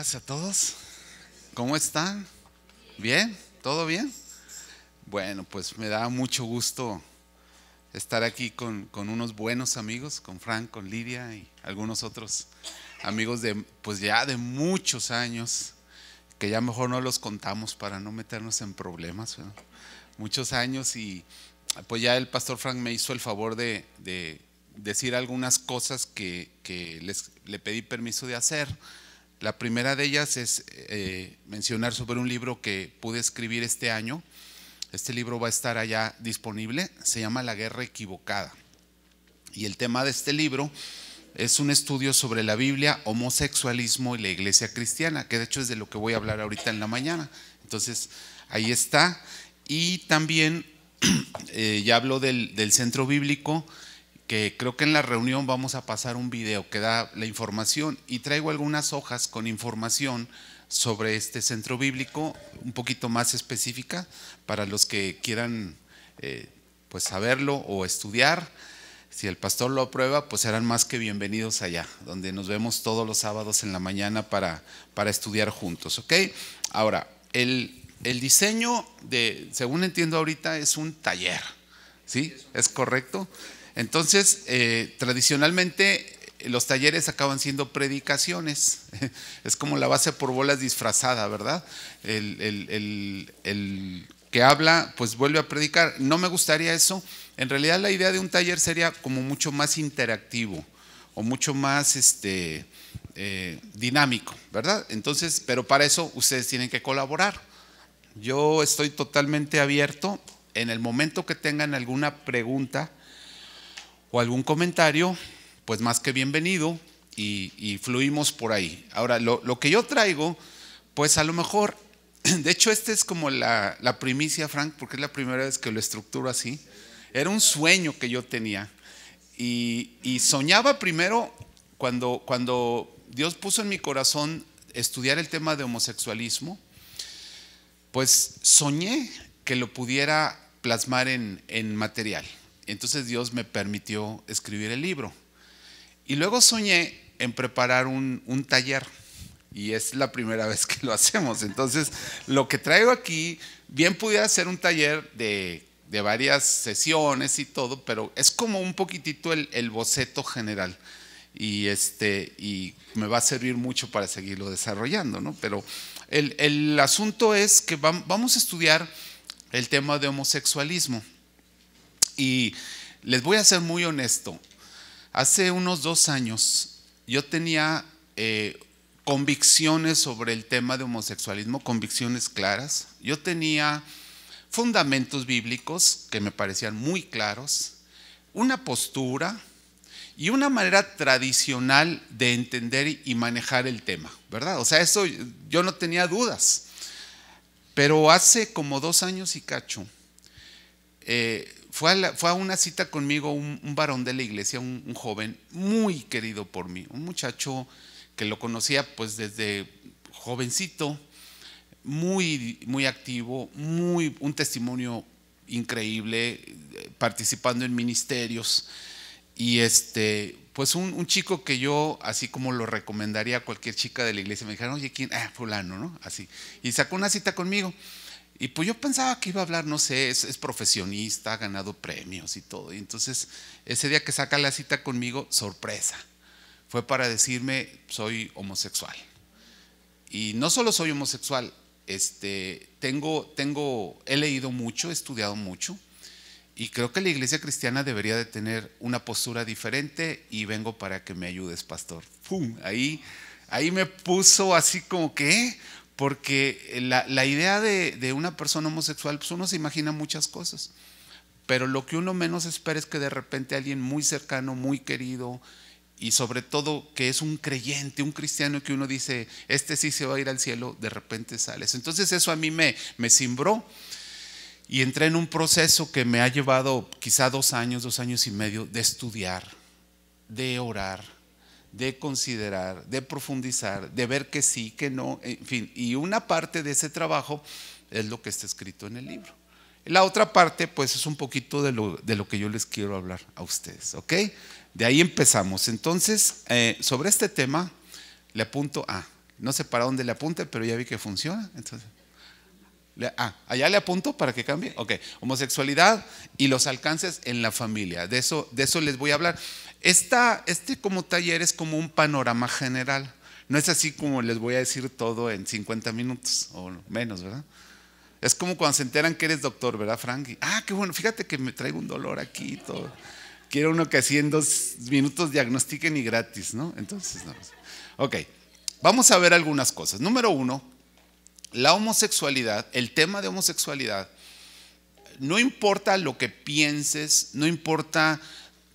Gracias a todos. ¿Cómo están? ¿Bien? ¿Todo bien? Bueno, pues me da mucho gusto estar aquí con, con unos buenos amigos, con Frank, con Lidia y algunos otros amigos de, pues ya de muchos años, que ya mejor no los contamos para no meternos en problemas. Muchos años y pues ya el pastor Frank me hizo el favor de, de decir algunas cosas que, que les, le pedí permiso de hacer la primera de ellas es eh, mencionar sobre un libro que pude escribir este año. Este libro va a estar allá disponible. Se llama La Guerra Equivocada. Y el tema de este libro es un estudio sobre la Biblia, homosexualismo y la iglesia cristiana, que de hecho es de lo que voy a hablar ahorita en la mañana. Entonces, ahí está. Y también eh, ya hablo del centro bíblico creo que en la reunión vamos a pasar un video que da la información y traigo algunas hojas con información sobre este centro bíblico, un poquito más específica para los que quieran eh, pues saberlo o estudiar. Si el pastor lo aprueba, pues serán más que bienvenidos allá, donde nos vemos todos los sábados en la mañana para, para estudiar juntos. Ahora, el, diseño, de, según entiendo ahorita, es un taller. ¿Sí? ¿Es correcto? Entonces, eh, tradicionalmente los talleres acaban siendo predicaciones. Es como la base por bolas disfrazada, ¿verdad? El, que habla, pues vuelve a predicar. No me gustaría eso. En realidad la idea de un taller sería como mucho más interactivo o mucho más este, eh, dinámico, ¿verdad? Entonces, pero para eso ustedes tienen que colaborar. Yo estoy totalmente abierto. En el momento que tengan alguna pregunta, o algún comentario, pues más que bienvenido y, fluimos por ahí. Ahora, lo, que yo traigo, pues a lo mejor, de hecho este es como la, primicia, Frank, porque es la primera vez que lo estructuro así. Era un sueño que yo tenía y, soñaba primero cuando, cuando Dios puso en mi corazón estudiar el tema de homosexualismo, pues soñé que lo pudiera plasmar en material. Entonces Dios me permitió escribir el libro. Y luego soñé en preparar un, taller y es la primera vez que lo hacemos. Entonces, lo que traigo aquí, bien pudiera ser un taller de, varias sesiones y todo, pero es como un poquitito el, boceto general. Y, este, y me va a servir mucho para seguirlo desarrollando, Pero el, el asunto es que vamos a estudiar el tema de homosexualismo. Y les voy a ser muy honesto. Hace unos dos años yo tenía eh, convicciones sobre el tema de homosexualismo, convicciones claras. Yo tenía fundamentos bíblicos que me parecían muy claros, una postura y una manera tradicional de entender y manejar el tema, ¿verdad? O sea, eso yo no tenía dudas. Pero hace como dos años y cacho, eh, fue a, una cita conmigo un, varón de la iglesia, un, joven muy querido por mí, un muchacho que lo conocía pues desde jovencito, muy, muy activo, muy, un testimonio increíble, eh, participando en ministerios. Y este, pues un, chico que yo, así como lo recomendaría a cualquier chica de la iglesia, me dijeron, oye, ¿quién? Ah, fulano, ¿no? Así. Y sacó una cita conmigo. Y pues yo pensaba que iba a hablar, no sé, es, profesionista, ha ganado premios y todo. Y entonces ese día que saca la cita conmigo, sorpresa, fue para decirme, soy homosexual. Y no solo soy homosexual, este, tengo, tengo, he leído mucho, he estudiado mucho, y creo que la iglesia cristiana debería de tener una postura diferente y vengo para que me ayudes, pastor. ¡Pum! Ahí, ahí me puso así como que, porque la, idea de, una persona homosexual, pues uno se imagina muchas cosas, pero lo que uno menos espera es que de repente alguien muy cercano, muy querido, y sobre todo que es un creyente, un cristiano que uno dice, este sí se va a ir al cielo, de repente sales. Entonces eso a mí me, me cimbró y entré en un proceso que me ha llevado quizá dos años, dos años y medio de estudiar, de orar, de considerar, de profundizar, de ver que sí, que no, en fin. Y una parte de ese trabajo es lo que está escrito en el libro. La otra parte, pues, es un poquito de lo, de lo que yo les quiero hablar a ustedes, ¿ok? De ahí empezamos. Entonces, eh, sobre este tema, le apunto A. Ah, no sé para dónde le apunte, pero ya vi que funciona. Entonces, Ah, allá le apunto para que cambie. Ok, homosexualidad y los alcances en la familia. De eso, de eso les voy a hablar. Esta, este como taller es como un panorama general. No es así como les voy a decir todo en 50 minutos o menos, ¿verdad? Es como cuando se enteran que eres doctor, ¿verdad, Frankie? Ah, qué bueno, fíjate que me traigo un dolor aquí todo. Quiero uno que así en dos minutos diagnostiquen y gratis, ¿no? Entonces, no. Pues, ok, vamos a ver algunas cosas. Número uno, la homosexualidad, el tema de homosexualidad, no importa lo que pienses, no importa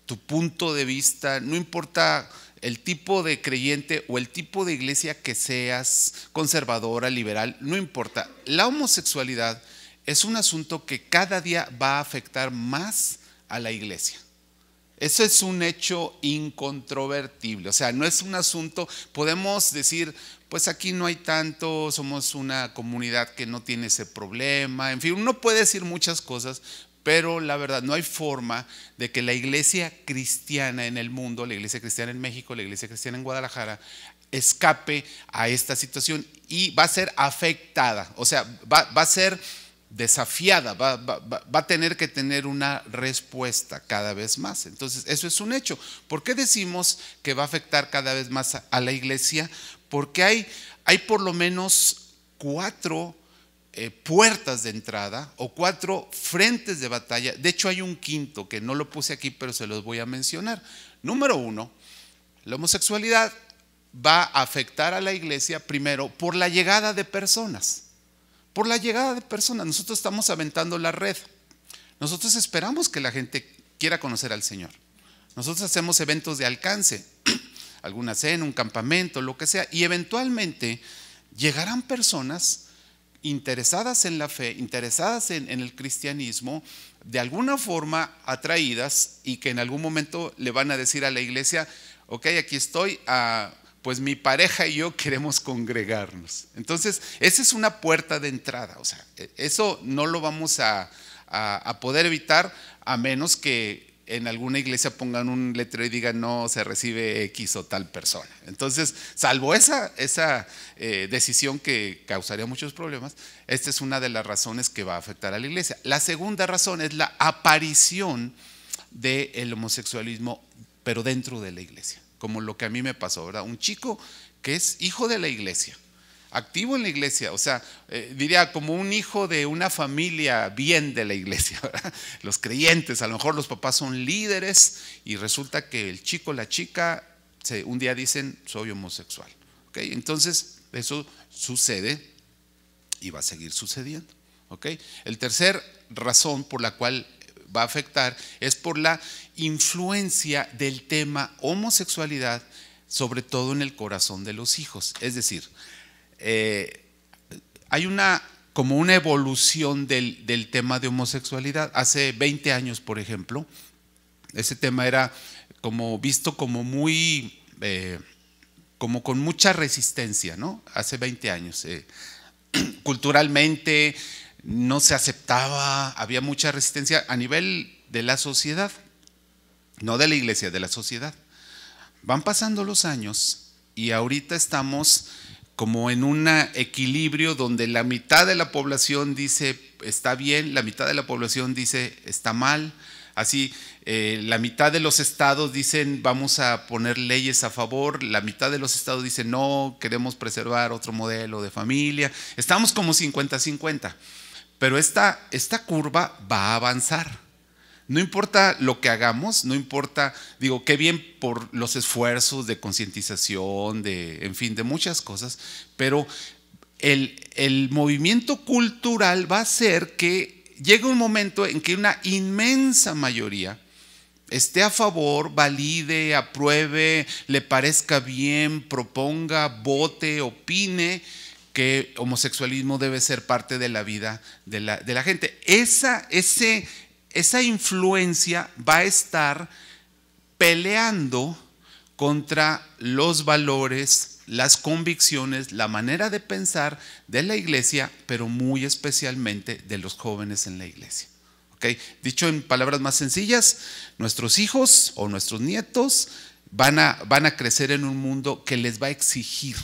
tu punto de vista, no importa el tipo de creyente o el tipo de iglesia que seas, conservadora, liberal, no importa. La homosexualidad es un asunto que cada día va a afectar más a la iglesia. Eso es un hecho incontrovertible, o sea, no es un asunto, podemos decir, pues aquí no hay tanto, somos una comunidad que no tiene ese problema, en fin, uno puede decir muchas cosas, pero la verdad no hay forma de que la iglesia cristiana en el mundo, la iglesia cristiana en México, la iglesia cristiana en Guadalajara, escape a esta situación y va a ser afectada, o sea, va, a ser desafiada, va, a tener que tener una respuesta cada vez más. Entonces, eso es un hecho. ¿Por qué decimos que va a afectar cada vez más a, la iglesia? Porque hay, hay por lo menos cuatro eh, puertas de entrada o cuatro frentes de batalla. De hecho, hay un quinto que no lo puse aquí, pero se los voy a mencionar. Número uno, la homosexualidad va a afectar a la iglesia primero por la llegada de personas. Por la llegada de personas. Nosotros estamos aventando la red. Nosotros esperamos que la gente quiera conocer al Señor. Nosotros hacemos eventos de alcance, alguna cena, un campamento, lo que sea, y eventualmente llegarán personas interesadas en la fe, interesadas en, el cristianismo, de alguna forma atraídas y que en algún momento le van a decir a la iglesia, ok, aquí estoy, ah, pues mi pareja y yo queremos congregarnos. Entonces, esa es una puerta de entrada, o sea, e, eso no lo vamos a poder evitar a menos que en alguna iglesia pongan un letrero y digan no se recibe X o tal persona. Entonces, salvo esa, esa eh, decisión que causaría muchos problemas, esta es una de las razones que va a afectar a la iglesia. La segunda razón es la aparición del homosexualismo, pero dentro de la iglesia, como lo que a mí me pasó, ¿verdad? Un chico que es hijo de la iglesia, activo en la iglesia, o sea, eh, diría como un hijo de una familia bien de la iglesia, los creyentes, a lo mejor los papás son líderes y resulta que el chico, la chica, un día dicen, soy homosexual. ¿Okay? Entonces, eso sucede y va a seguir sucediendo. ¿Okay? El tercer razón por la cual va a afectar es por la influencia del tema homosexualidad, sobre todo en el corazón de los hijos. Es decir, eh, hay una como una evolución del, tema de homosexualidad. Hace 20 años, por ejemplo, ese tema era como visto como muy, eh, como con mucha resistencia, ¿no? Hace 20 años. Eh, culturalmente no se aceptaba, había mucha resistencia a nivel de la sociedad, no de la iglesia, de la sociedad. Van pasando los años y ahorita estamos como en un equilibrio donde la mitad de la población dice está bien, la mitad de la población dice está mal. Así, eh, la mitad de los estados dicen vamos a poner leyes a favor, la mitad de los estados dicen no, queremos preservar otro modelo de familia. Estamos como 50-50, pero esta curva va a avanzar no importa lo que hagamos, no importa, digo, qué bien por los esfuerzos de concientización, de, en fin, de muchas cosas, pero el, el movimiento cultural va a hacer que llegue un momento en que una inmensa mayoría esté a favor, valide, apruebe, le parezca bien, proponga, vote, opine que homosexualismo debe ser parte de la vida de la, de la gente. Esa, ese, esa influencia va a estar peleando contra los valores, las convicciones, la manera de pensar de la iglesia, pero muy especialmente de los jóvenes en la iglesia. Dicho en palabras más sencillas, nuestros hijos o nuestros nietos van a, van a crecer en un mundo que les va a exigir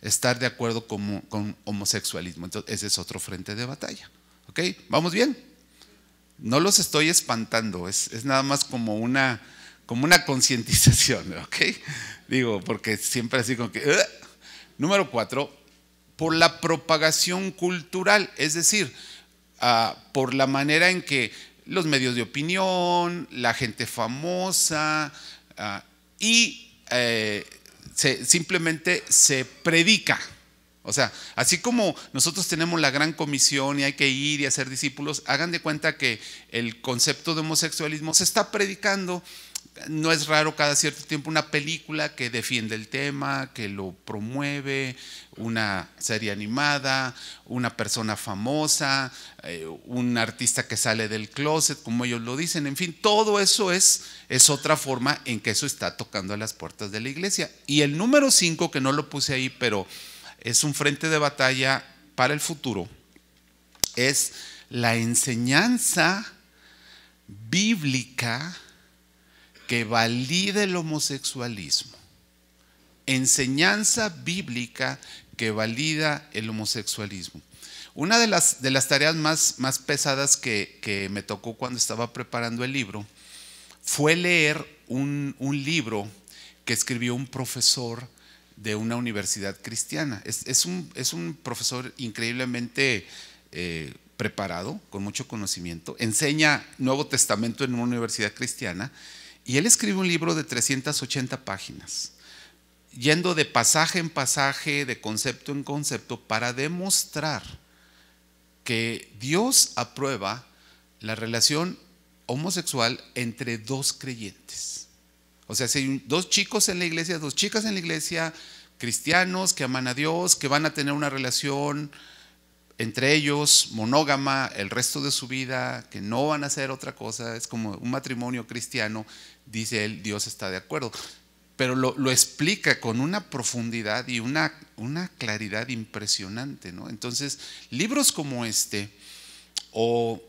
estar de acuerdo con, con homosexualismo. Entonces, ese es otro frente de batalla. ¿Ok? ¿Vamos bien? No los estoy espantando, es, nada más como una, como una concientización, ¿ok? Digo, porque siempre así con que... Número cuatro, por la propagación cultural, es decir, ah, por la manera en que los medios de opinión, la gente famosa ah, y eh, simplemente se predica o sea, así como nosotros tenemos la gran comisión y hay que ir y hacer discípulos, hagan de cuenta que el concepto de homosexualismo se está predicando. No es raro cada cierto tiempo una película que defiende el tema, que lo promueve, una serie animada, una persona famosa, eh, un artista que sale del closet, como ellos lo dicen, en fin, todo eso es, es otra forma en que eso está tocando a las puertas de la iglesia. Y el número 5, que no lo puse ahí, pero es un frente de batalla para el futuro, es la enseñanza bíblica que valida el homosexualismo. Enseñanza bíblica que valida el homosexualismo. Una de las, de las tareas más, más pesadas que, me tocó cuando estaba preparando el libro fue leer un, un libro que escribió un profesor de una universidad cristiana. Es, un, profesor increíblemente eh, preparado, con mucho conocimiento, enseña Nuevo Testamento en una universidad cristiana y él escribe un libro de 380 páginas, yendo de pasaje en pasaje, de concepto en concepto, para demostrar que Dios aprueba la relación homosexual entre dos creyentes. O sea, si hay dos chicos en la iglesia, dos chicas en la iglesia, cristianos que aman a Dios, que van a tener una relación entre ellos monógama el resto de su vida, que no van a hacer otra cosa, es como un matrimonio cristiano, dice él, Dios está de acuerdo. Pero lo, explica con una profundidad y una, una claridad impresionante, ¿no? Entonces, libros como este, o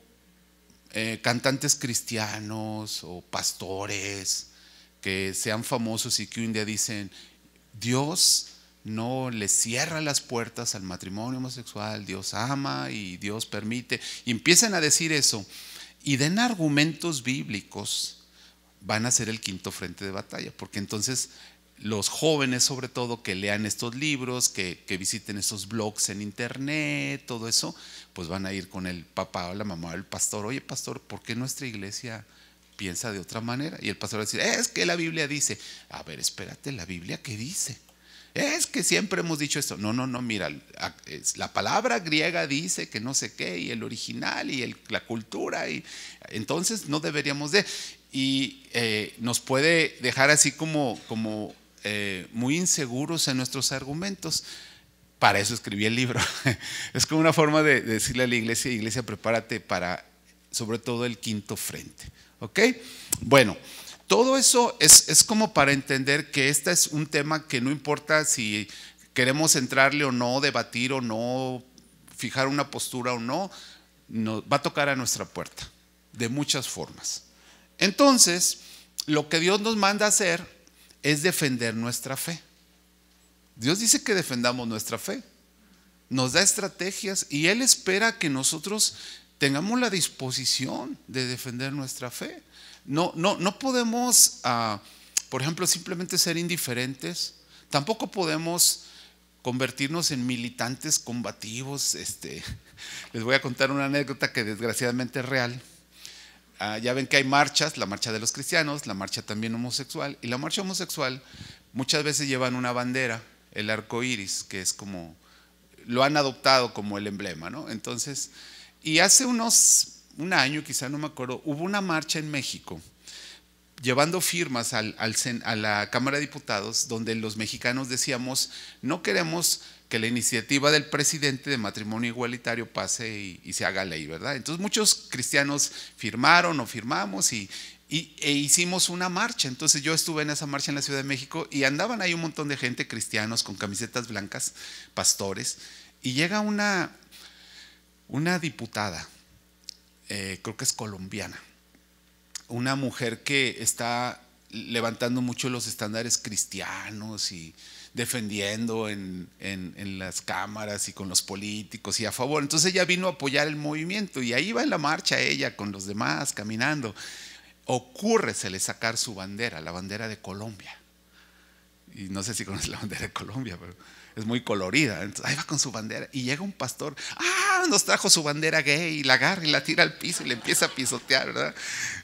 eh, cantantes cristianos, o pastores, que sean famosos y que un día dicen, Dios no le cierra las puertas al matrimonio homosexual, Dios ama y Dios permite, y empiecen a decir eso y den argumentos bíblicos, van a ser el quinto frente de batalla, porque entonces los jóvenes sobre todo que lean estos libros, que, que, visiten estos blogs en internet, todo eso, pues van a ir con el papá o la mamá o el pastor, oye pastor, ¿por qué nuestra iglesia piensa de otra manera. Y el pastor va a decir, es que la Biblia dice, a ver, espérate, la Biblia qué dice. Es que siempre hemos dicho esto. No, no, no, mira, la palabra griega dice que no sé qué, y el original, y la cultura, y entonces no deberíamos de... Y eh, nos puede dejar así como, eh, muy inseguros en nuestros argumentos. Para eso escribí el libro. es como una forma de decirle a la iglesia, iglesia, prepárate para sobre todo el quinto frente. ¿Ok? Bueno, todo eso es, como para entender que este es un tema que no importa si queremos entrarle o no, debatir o no, fijar una postura o no, nos va a tocar a nuestra puerta, de muchas formas. Entonces, lo que Dios nos manda a hacer es defender nuestra fe. Dios dice que defendamos nuestra fe, nos da estrategias y Él espera que nosotros tengamos la disposición de defender nuestra fe. No, no, no podemos, ah, por ejemplo, simplemente ser indiferentes. Tampoco podemos convertirnos en militantes combativos. Este, les voy a contar una anécdota que desgraciadamente es real. Ah, ya ven que hay marchas, la marcha de los cristianos, la marcha también homosexual. Y la marcha homosexual muchas veces llevan una bandera, el arco iris, que es como, lo han adoptado como el emblema, ¿no? Entonces, y hace unos, un año, quizá no me acuerdo, hubo una marcha en México llevando firmas a la Cámara de Diputados donde los mexicanos decíamos, no queremos que la iniciativa del presidente de matrimonio igualitario pase y, se haga ley, ¿verdad? Entonces muchos cristianos firmaron o firmamos e hicimos una marcha. Entonces yo estuve en esa marcha en la Ciudad de México y andaban ahí un montón de gente, cristianos con camisetas blancas, pastores, y llega una, una diputada, eh, creo que es colombiana, una mujer que está levantando mucho los estándares cristianos y defendiendo en, las cámaras y con los políticos y a favor. Entonces ella vino a apoyar el movimiento y ahí va en la marcha ella con los demás caminando. Ocúrresele sacar su bandera, la bandera de Colombia. Y no sé si conoce la bandera de Colombia, pero es muy colorida. Entonces, ahí va con su bandera y llega un pastor, ah, nos trajo su bandera gay y la agarra y la tira al piso y le empieza a pisotear, ¿verdad?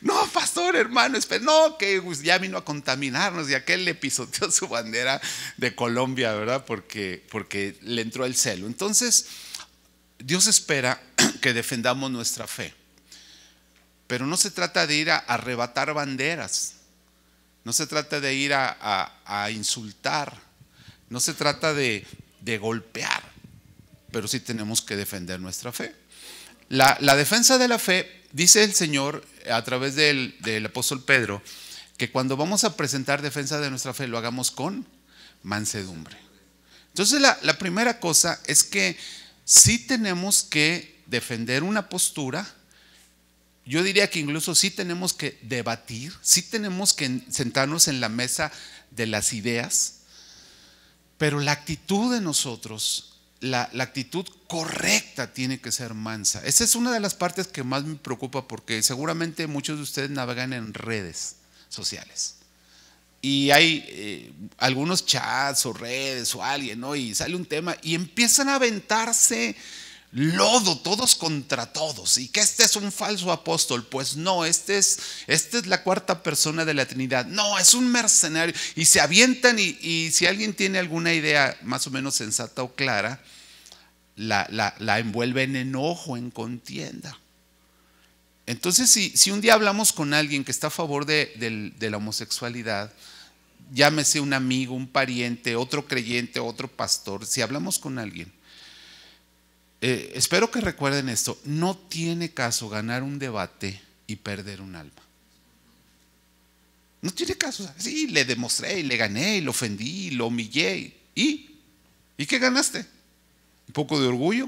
No, pastor, hermano, espera, no, que pues, ya vino a contaminarnos y aquel le pisoteó su bandera de Colombia, ¿verdad? Porque, porque le entró el celo. Entonces, Dios espera que defendamos nuestra fe. Pero no se trata de ir a arrebatar banderas, no se trata de ir a insultar, no se trata de, golpear, pero sí tenemos que defender nuestra fe. La, defensa de la fe, dice el Señor a través del, apóstol Pedro, que cuando vamos a presentar defensa de nuestra fe lo hagamos con mansedumbre. Entonces la, la, primera cosa es que sí tenemos que defender una postura, yo diría que incluso sí tenemos que debatir, sí tenemos que sentarnos en la mesa de las ideas, pero la actitud de nosotros, la, actitud correcta tiene que ser mansa. Esa es una de las partes que más me preocupa porque seguramente muchos de ustedes navegan en redes sociales. Y hay eh, algunos chats o redes o alguien, ¿no? Y sale un tema y empiezan a aventarse lodo, todos contra todos, y que este es un falso apóstol. Pues no, este es, esta es la cuarta persona de la Trinidad. No, es un mercenario. Y se avientan y, si alguien tiene alguna idea más o menos sensata o clara, la, la, envuelve en enojo, en contienda. Entonces, si, un día hablamos con alguien que está a favor de la homosexualidad, llámese un amigo, un pariente, otro creyente, otro pastor, si hablamos con alguien eh, espero que recuerden esto, no tiene caso ganar un debate y perder un alma. No tiene caso. Sí, le demostré y le gané y lo ofendí y lo humillé. ¿Y? ¿Y qué ganaste? ¿Un poco de orgullo?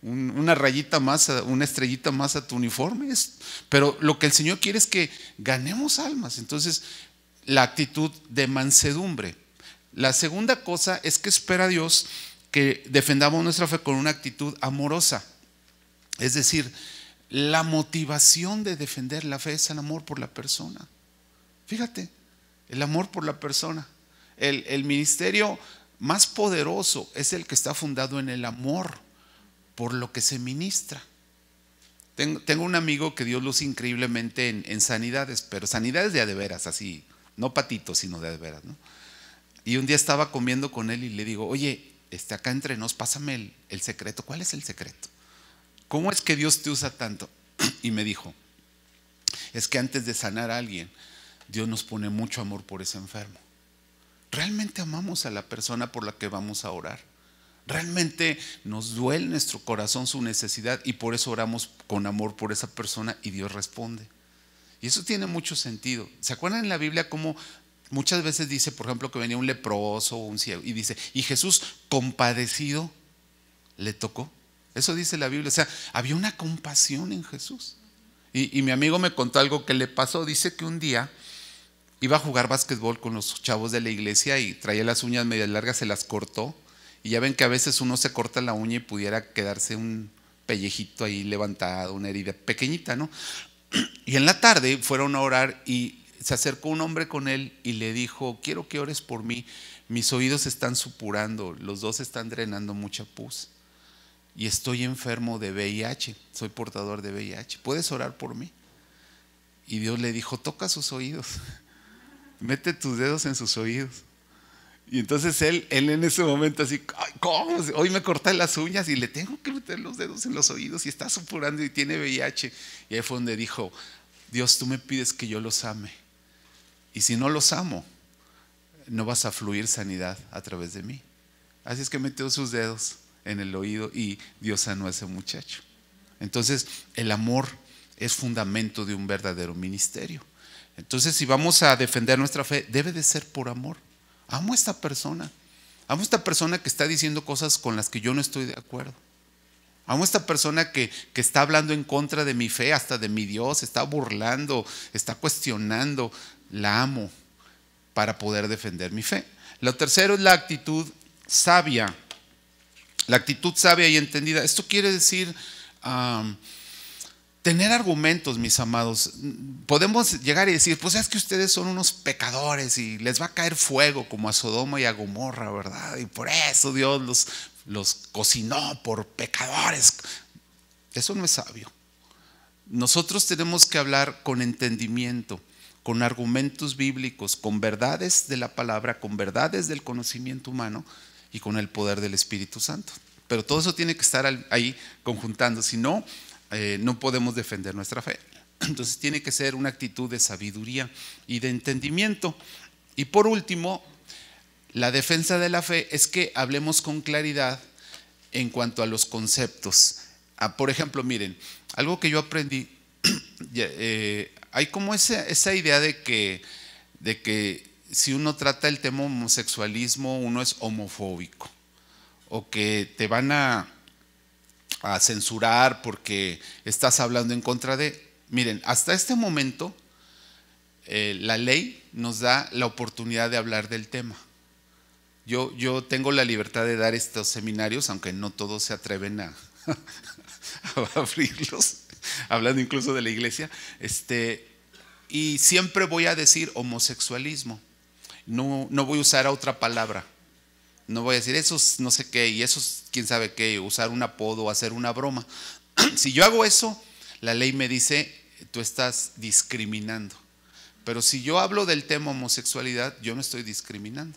una rayita más, una estrellita más a tu uniforme. pero lo que el Señor quiere es que ganemos almas. Entonces, la actitud de mansedumbre. La segunda cosa es que espera Dios que defendamos nuestra fe con una actitud amorosa. Es decir, la motivación de defender la fe es el amor por la persona. Fíjate, el amor por la persona. El, ministerio más poderoso es el que está fundado en el amor por lo que se ministra. Tengo, un amigo que Dios luz increíblemente en, sanidades, pero sanidades de adeveras, así, no patitos, sino de adeveras. ¿no? Y un día estaba comiendo con él y le digo, oye, acá entre nos, pásame el, el secreto. ¿Cuál es el secreto? ¿Cómo es que Dios te usa tanto? Y me dijo, es que antes de sanar a alguien, Dios nos pone mucho amor por ese enfermo. Realmente amamos a la persona por la que vamos a orar. Realmente nos duele nuestro corazón su necesidad y por eso oramos con amor por esa persona y Dios responde. Y eso tiene mucho sentido. ¿Se acuerdan en la Biblia cómo Muchas veces dice, por ejemplo, que venía un leproso o un ciego y dice, y Jesús compadecido le tocó. Eso dice la Biblia. O sea, había una compasión en Jesús. Y, mi amigo me contó algo que le pasó. Dice que un día iba a jugar básquetbol con los chavos de la iglesia y traía las uñas medias largas, se las cortó. Y ya ven que a veces uno se corta la uña y pudiera quedarse un pellejito ahí levantado, una herida pequeñita, ¿no? Y en la tarde fueron a orar y se acercó un hombre con él y le dijo, quiero que ores por mí, mis oídos están supurando, los dos están drenando mucha pus y estoy enfermo de VIH, soy portador de VIH, ¿puedes orar por mí? Y Dios le dijo, toca sus oídos, mete tus dedos en sus oídos. Y entonces él, él en ese momento así, Ay, ¿cómo? Hoy me corté las uñas y le tengo que meter los dedos en los oídos y está supurando y tiene VIH. Y ahí fue donde dijo, Dios, tú me pides que yo los ame y si no los amo, no vas a fluir sanidad a través de mí. Así es que metió sus dedos en el oído y Dios sanó a ese muchacho. Entonces, el amor es fundamento de un verdadero ministerio. Entonces, si vamos a defender nuestra fe, debe de ser por amor. Amo a esta persona. Amo a esta persona que está diciendo cosas con las que yo no estoy de acuerdo. Amo a esta persona que, está hablando en contra de mi fe, hasta de mi Dios, está burlando, está cuestionando. La amo para poder defender mi fe. Lo tercero es la actitud sabia. La actitud sabia y entendida. Esto quiere decir tener argumentos, mis amados. Podemos llegar y decir, pues es que ustedes son unos pecadores y les va a caer fuego como a Sodoma y a Gomorra, ¿verdad? Y por eso Dios los los cocinó por pecadores. Eso no es sabio. Nosotros tenemos que hablar con entendimiento, con argumentos bíblicos, con verdades de la palabra, con verdades del conocimiento humano y con el poder del Espíritu Santo. Pero todo eso tiene que estar ahí conjuntando, si no, eh, no podemos defender nuestra fe. Entonces tiene que ser una actitud de sabiduría y de entendimiento. Y por último, la defensa de la fe es que hablemos con claridad en cuanto a los conceptos. Ah, por ejemplo, miren, algo que yo aprendí, eh, hay como esa, idea de que, de que si uno trata el tema homosexualismo, uno es homofóbico, o que te van a, censurar porque estás hablando en contra de... Miren, hasta este momento eh, la ley nos da la oportunidad de hablar del tema yo, tengo la libertad de dar estos seminarios, aunque no todos se atreven a, abrirlos, hablando incluso de la iglesia. Este, y siempre voy a decir homosexualismo. No, no voy a usar otra palabra. No voy a decir esos no sé qué y esos quién sabe qué, usar un apodo, hacer una broma. si yo hago eso, la ley me dice, tú estás discriminando. Pero si yo hablo del tema homosexualidad, yo no estoy discriminando.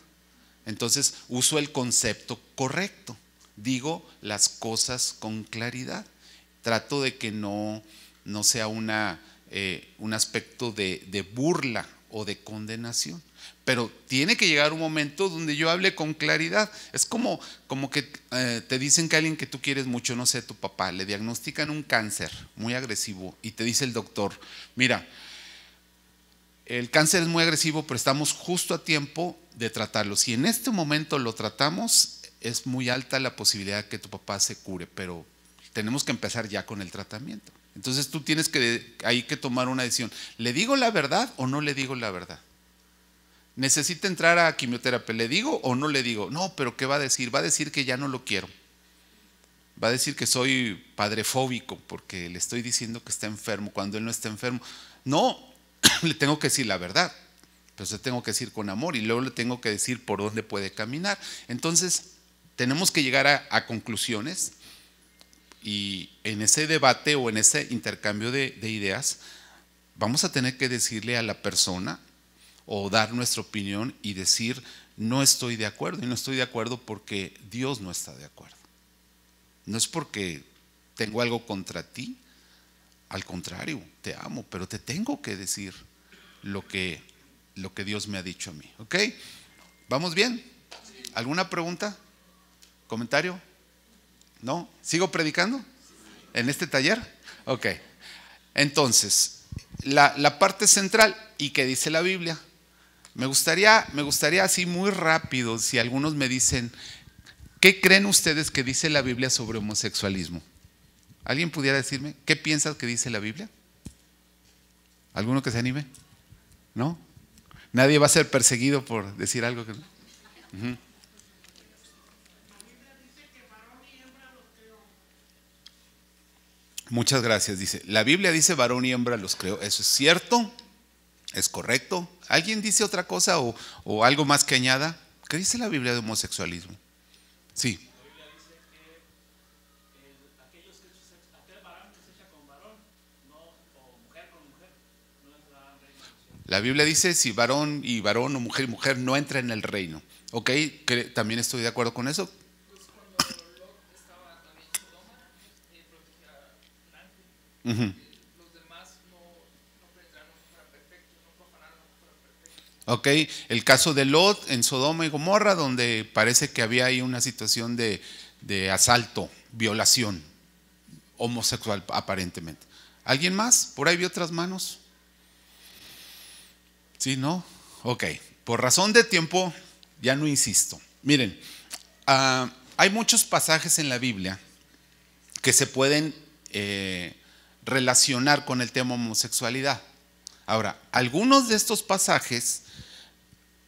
Entonces uso el concepto correcto, digo las cosas con claridad, trato de que no, no sea una, eh, un aspecto de, burla o de condenación. Pero tiene que llegar un momento donde yo hable con claridad. Es como, como que eh, te dicen que alguien que tú quieres mucho, no sé, tu papá, le diagnostican un cáncer muy agresivo y te dice el doctor, mira, el cáncer es muy agresivo, pero estamos justo a tiempo de tratarlo. Si en este momento lo tratamos, es muy alta la posibilidad que tu papá se cure, pero tenemos que empezar ya con el tratamiento. Entonces tú tienes que hay que tomar una decisión. ¿Le digo la verdad o no le digo la verdad? Necesita entrar a quimioterapia. ¿Le digo o no le digo? No, pero ¿qué va a decir? Va a decir que ya no lo quiero. Va a decir que soy padrefóbico porque le estoy diciendo que está enfermo cuando él no está enfermo. No, le tengo que decir la verdad. Entonces tengo que decir con amor y luego le tengo que decir por dónde puede caminar. Entonces, tenemos que llegar a, conclusiones y en ese debate o en ese intercambio de, ideas, vamos a tener que decirle a la persona o dar nuestra opinión y decir, no estoy de acuerdo. Y no estoy de acuerdo porque Dios no está de acuerdo. No es porque tengo algo contra ti. Al contrario, te amo, pero te tengo que decir lo que lo que Dios me ha dicho a mí. ¿Ok? ¿Vamos bien? ¿Alguna pregunta? ¿Comentario? ¿No? ¿Sigo predicando? ¿En este taller? Ok. Entonces, la, parte central y qué dice la Biblia. Me gustaría, me gustaría así muy rápido, si algunos me dicen, ¿qué creen ustedes que dice la Biblia sobre homosexualismo? ¿Alguien pudiera decirme qué piensas que dice la Biblia? ¿Alguno que se anime? ¿No? Nadie va a ser perseguido por decir algo que no. Muchas gracias, dice. La Biblia dice varón y hembra los creó. ¿Eso es cierto? ¿Es correcto? ¿Alguien dice otra cosa o, o algo más que añada? ¿Qué dice la Biblia de homosexualismo? Sí. La Biblia dice si varón y varón o mujer y mujer no entra en el reino. ¿Ok? ¿También estoy de acuerdo con eso? Ok, el caso de Lot en Sodoma y Gomorra, donde parece que había ahí una situación de, de asalto, violación homosexual aparentemente. ¿Alguien más? Por ahí vi otras manos. ¿Sí, no? Ok, por razón de tiempo ya no insisto. Miren, ah, hay muchos pasajes en la Biblia que se pueden eh, relacionar con el tema homosexualidad. Ahora, algunos de estos pasajes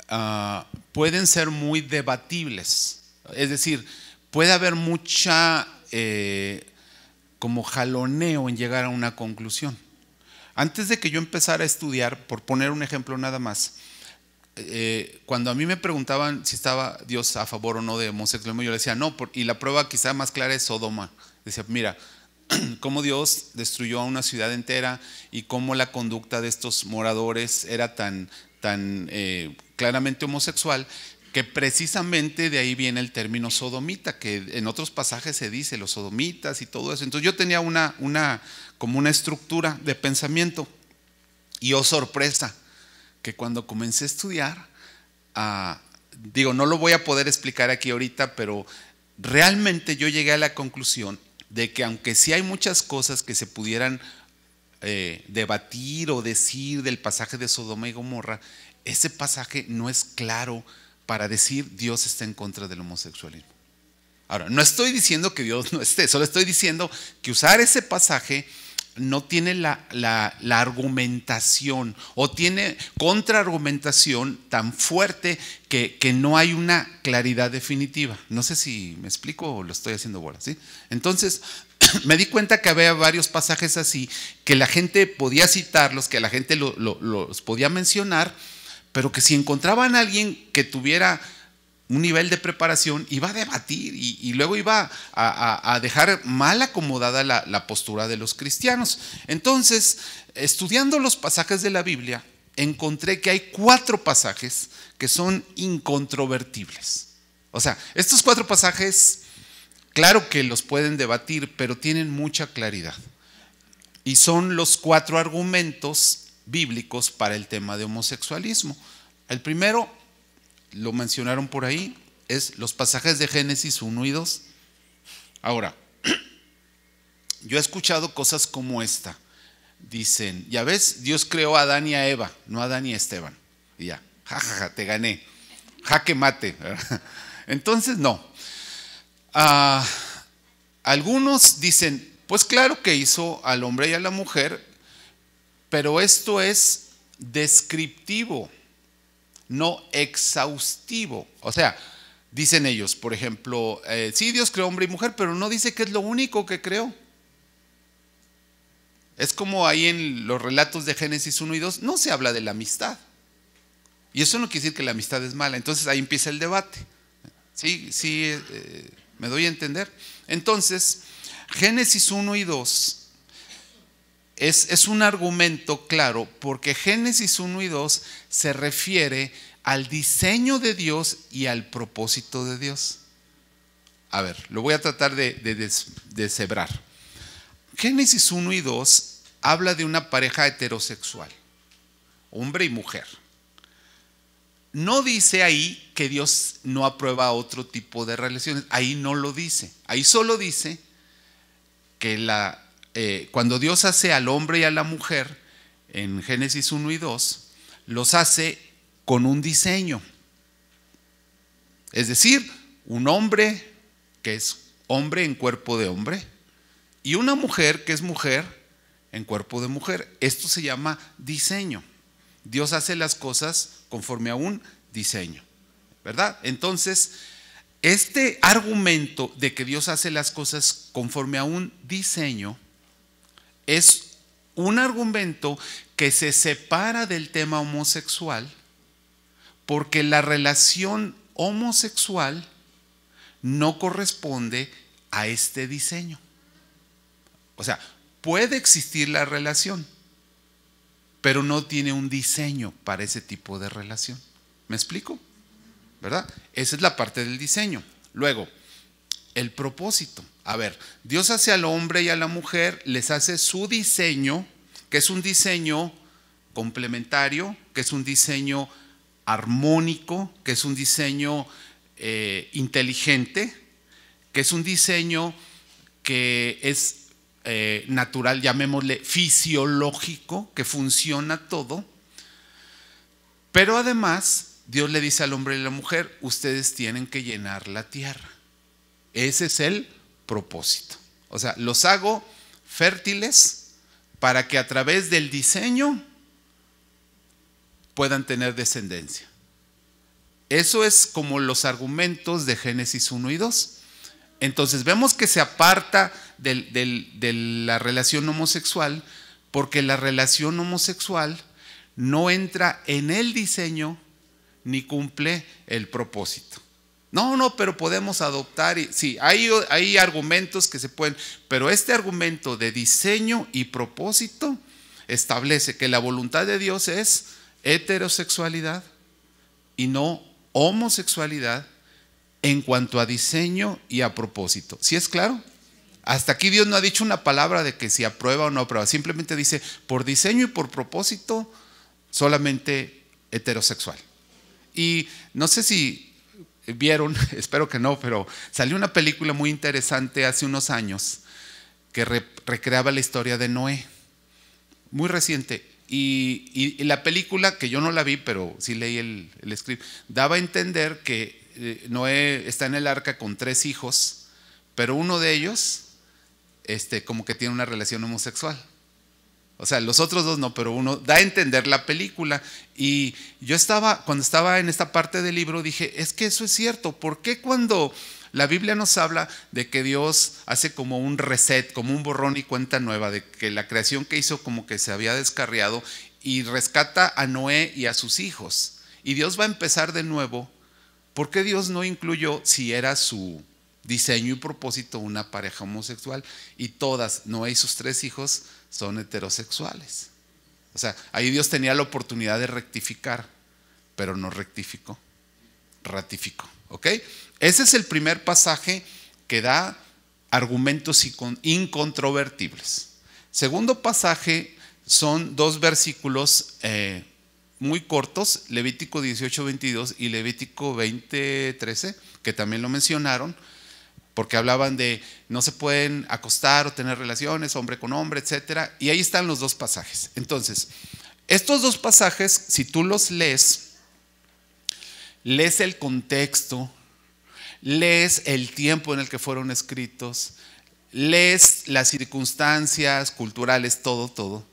ah, pueden ser muy debatibles. Es decir, puede haber mucha eh, como jaloneo en llegar a una conclusión. Antes de que yo empezara a estudiar, por poner un ejemplo nada más, eh, cuando a mí me preguntaban si estaba Dios a favor o no de homosexualismo, yo le decía no, y la prueba quizá más clara es Sodoma. Decía, mira, cómo Dios destruyó a una ciudad entera y cómo la conducta de estos moradores era tan, tan eh, claramente homosexual, que precisamente de ahí viene el término sodomita, que en otros pasajes se dice los sodomitas y todo eso. Entonces yo tenía una, una como una estructura de pensamiento. Y oh sorpresa, que cuando comencé a estudiar, ah, digo, no lo voy a poder explicar aquí ahorita, pero realmente yo llegué a la conclusión de que aunque sí hay muchas cosas que se pudieran eh, debatir o decir del pasaje de Sodoma y Gomorra, ese pasaje no es claro para decir Dios está en contra del homosexualismo. Ahora, no estoy diciendo que Dios no esté, solo estoy diciendo que usar ese pasaje no tiene la, argumentación o tiene contraargumentación tan fuerte que, no hay una claridad definitiva. No sé si me explico o lo estoy haciendo bola. ¿sí? Entonces, me di cuenta que había varios pasajes así, que la gente podía citarlos, que la gente los podía mencionar, pero que si encontraban a alguien que tuviera un nivel de preparación, iba a debatir y, luego iba a, dejar mal acomodada la, la postura de los cristianos. Entonces, estudiando los pasajes de la Biblia, encontré que hay cuatro pasajes que son incontrovertibles. O sea, estos cuatro pasajes, claro que los pueden debatir, pero tienen mucha claridad. Y son los cuatro argumentos bíblicos para el tema de homosexualismo. El primero, lo mencionaron por ahí, es los pasajes de Génesis 1 y 2. Ahora, yo he escuchado cosas como esta. Dicen, ya ves, Dios creó a Adán y a Eva, no a Adán y a Esteban. Y ya, jajaja, te gané. Jaque mate. Entonces, no. Ah, algunos dicen, pues claro que hizo al hombre y a la mujer, pero esto es descriptivo no exhaustivo. O sea, dicen ellos, por ejemplo, si eh, sí, Dios creó hombre y mujer, pero no dice que es lo único que creó. Es como ahí en los relatos de Génesis 1 y 2, no se habla de la amistad. Y eso no quiere decir que la amistad es mala. Entonces ahí empieza el debate. Sí, sí, eh, me doy a entender. Entonces, Génesis 1 y 2 es, un argumento claro porque Génesis 1 y 2 se refiere al diseño de Dios y al propósito de Dios. A ver, lo voy a tratar de, de, cebrar. Génesis 1 y 2 habla de una pareja heterosexual, hombre y mujer. No dice ahí que Dios no aprueba otro tipo de relaciones, ahí no lo dice, ahí solo dice que la eh, cuando Dios hace al hombre y a la mujer, en Génesis 1 y 2, los hace con un diseño. Es decir, un hombre que es hombre en cuerpo de hombre y una mujer que es mujer en cuerpo de mujer. Esto se llama diseño. Dios hace las cosas conforme a un diseño, ¿verdad? Entonces, este argumento de que Dios hace las cosas conforme a un diseño es un argumento que se separa del tema homosexual porque la relación homosexual no corresponde a este diseño. O sea, puede existir la relación, pero no tiene un diseño para ese tipo de relación. ¿Me explico? ¿Verdad? Esa es la parte del diseño. Luego, el propósito. A ver, Dios hace al hombre y a la mujer, les hace su diseño, que es un diseño complementario, que es un diseño armónico, que es un diseño eh, inteligente, que es un diseño que es eh, natural, llamémosle fisiológico, que funciona todo. Pero además, Dios le dice al hombre y a la mujer, ustedes tienen que llenar la tierra. Ese es el propósito. O sea, los hago fértiles para que a través del diseño puedan tener descendencia. Eso es como los argumentos de Génesis 1 y 2. Entonces vemos que se aparta de la relación homosexual porque la relación homosexual no entra en el diseño ni cumple el propósito. No, no, pero podemos adoptar. Y, sí, hay, hay argumentos que se pueden, pero este argumento de diseño y propósito establece que la voluntad de Dios es heterosexualidad y no homosexualidad en cuanto a diseño y a propósito. ¿Sí es claro? Hasta aquí Dios no ha dicho una palabra de que si aprueba o no aprueba, simplemente dice por diseño y por propósito solamente heterosexual. Y no sé si vieron, espero que no, pero salió una película muy interesante hace unos años que recreaba la historia de Noé, muy reciente. Y, la película, que yo no la vi, pero sí leí el, script, daba a entender que eh, Noé está en el arca con tres hijos, pero uno de ellos este, como que tiene una relación homosexual. O sea, los otros dos no, pero uno da a entender la película. Y yo estaba, cuando estaba en esta parte del libro, dije, es que eso es cierto. ¿Por qué cuando la Biblia nos habla de que Dios hace como un reset, como un borrón y cuenta nueva, de que la creación que hizo como que se había descarriado y rescata a Noé y a sus hijos? Y Dios va a empezar de nuevo. ¿Por qué Dios no incluyó si era su diseño y propósito una pareja homosexual y todas, Noé y sus tres hijos, son heterosexuales. O sea, ahí Dios tenía la oportunidad de rectificar, pero no rectificó, ratificó. Ese es el primer pasaje que da argumentos incontrovertibles. Segundo pasaje son dos versículos eh, muy cortos, Levítico 18.22 y Levítico 20.13, que también lo mencionaron, porque hablaban de no se pueden acostar o tener relaciones, hombre con hombre, etc. Y ahí están los dos pasajes. Entonces, estos dos pasajes, si tú los lees, lees el contexto, lees el tiempo en el que fueron escritos, lees las circunstancias culturales, todo, todo.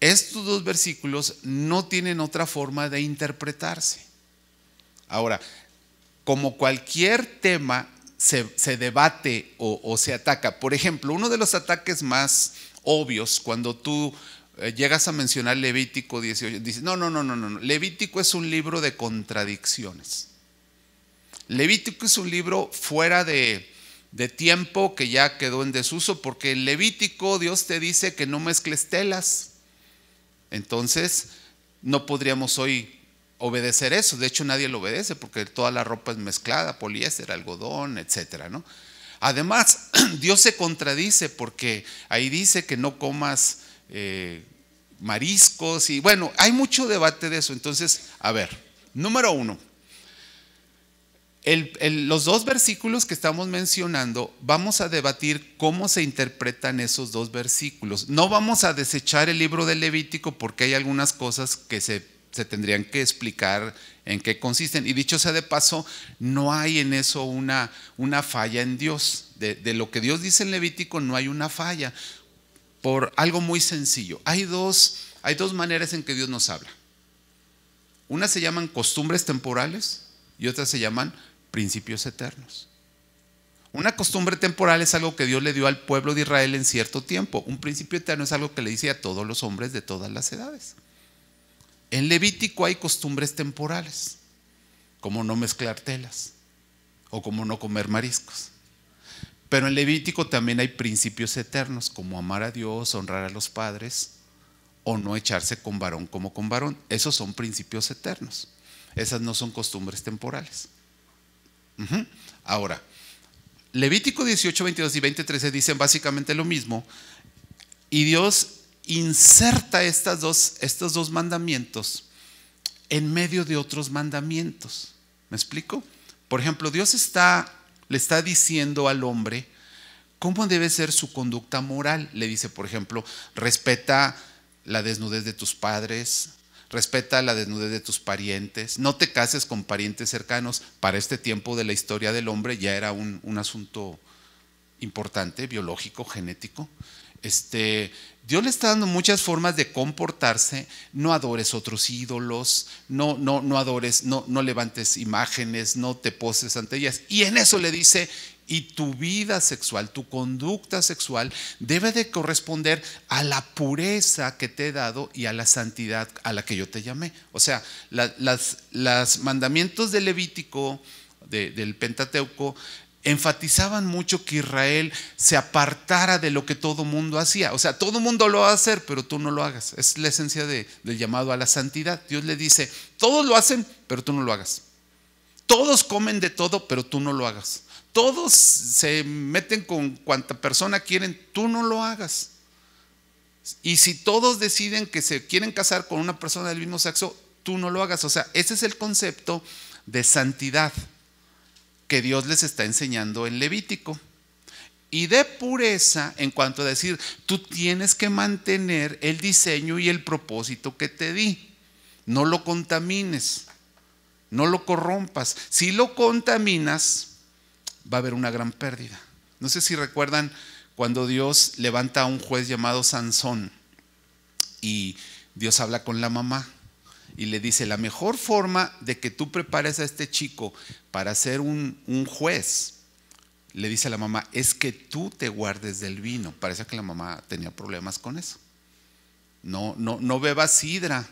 Estos dos versículos no tienen otra forma de interpretarse. Ahora, como cualquier tema, se, debate o, se ataca. Por ejemplo, uno de los ataques más obvios cuando tú eh, llegas a mencionar Levítico 18, dice no, no, no, no, no, Levítico es un libro de contradicciones. Levítico es un libro fuera de tiempo que ya quedó en desuso, porque en Levítico Dios te dice que no mezcles telas. Entonces, no podríamos hoy obedecer eso. De hecho, nadie lo obedece porque toda la ropa es mezclada, poliéster, algodón, etcétera, ¿no? Además, Dios se contradice porque ahí dice que no comas eh, mariscos y bueno, hay mucho debate de eso. Entonces, a ver, número uno, los dos versículos que estamos mencionando, vamos a debatir cómo se interpretan esos dos versículos. No vamos a desechar el libro de Levítico porque hay algunas cosas que se se tendrían que explicar en qué consisten. Y dicho sea de paso, no hay en eso una, una falla en Dios. De, lo que Dios dice en Levítico no hay una falla. Por algo muy sencillo. Hay dos, hay dos maneras en que Dios nos habla. una se llaman costumbres temporales y otras se llaman principios eternos. Una costumbre temporal es algo que Dios le dio al pueblo de Israel en cierto tiempo. Un principio eterno es algo que le dice a todos los hombres de todas las edades. En Levítico hay costumbres temporales, como no mezclar telas o como no comer mariscos. Pero en Levítico también hay principios eternos, como amar a Dios, honrar a los padres o no echarse con varón como con varón. Esos son principios eternos. Esas no son costumbres temporales. Ahora, Levítico 18, 22 y 23 dicen básicamente lo mismo. Y Dios inserta estas dos, estos dos mandamientos en medio de otros mandamientos. ¿Me explico? Por ejemplo, Dios está, le está diciendo al hombre cómo debe ser su conducta moral. Le dice, por ejemplo, respeta la desnudez de tus padres, respeta la desnudez de tus parientes, no te cases con parientes cercanos. Para este tiempo de la historia del hombre ya era un, un asunto importante, biológico, genético. Este, Dios le está dando muchas formas de comportarse. No adores otros ídolos, no, no, no adores, no, no levantes imágenes, no te poses ante ellas. Y en eso le dice, y tu vida sexual, tu conducta sexual debe de corresponder a la pureza que te he dado y a la santidad a la que yo te llamé. O sea, los mandamientos del Levítico, del Pentateuco, enfatizaban mucho que Israel se apartara de lo que todo mundo hacía. O sea, todo mundo lo va a hacer, pero tú no lo hagas. Es la esencia del llamado a la santidad. Dios le dice, todos lo hacen, pero tú no lo hagas. Todos comen de todo, pero tú no lo hagas. Todos se meten con cuanta persona quieren, tú no lo hagas. Y si todos deciden que se quieren casar con una persona del mismo sexo, tú no lo hagas. O sea, ese es el concepto de santidad que Dios les está enseñando en Levítico. Y de pureza en cuanto a decir, tú tienes que mantener el diseño y el propósito que te di. No lo contamines, no lo corrompas. Si lo contaminas, va a haber una gran pérdida. No sé si recuerdan cuando Dios levanta a un juez llamado Sansón y Dios habla con la mamá y le dice, la mejor forma de que tú prepares a este chico para ser un, juez, le dice a la mamá, es que tú te guardes del vino. Parece que la mamá tenía problemas con eso. No, no, no bebas sidra,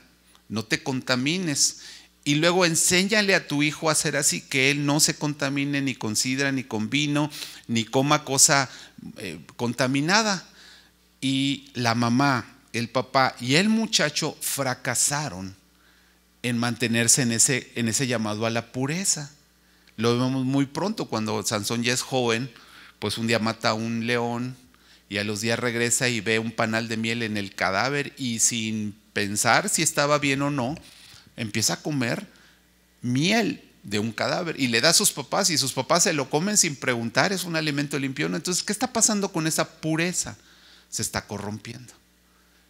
no te contamines. Y luego enséñale a tu hijo a hacer así, que él no se contamine ni con sidra, ni con vino, ni coma cosa eh, contaminada. Y la mamá, el papá y el muchacho fracasaron en mantenerse en ese, en ese llamado a la pureza. Lo vemos muy pronto cuando Sansón ya es joven, pues un día mata a un león y a los días regresa y ve un panal de miel en el cadáver y sin pensar si estaba bien o no, empieza a comer miel de un cadáver y le da a sus papás y sus papás se lo comen sin preguntar, es un alimento limpio. Entonces, ¿qué está pasando con esa pureza? Se está corrompiendo.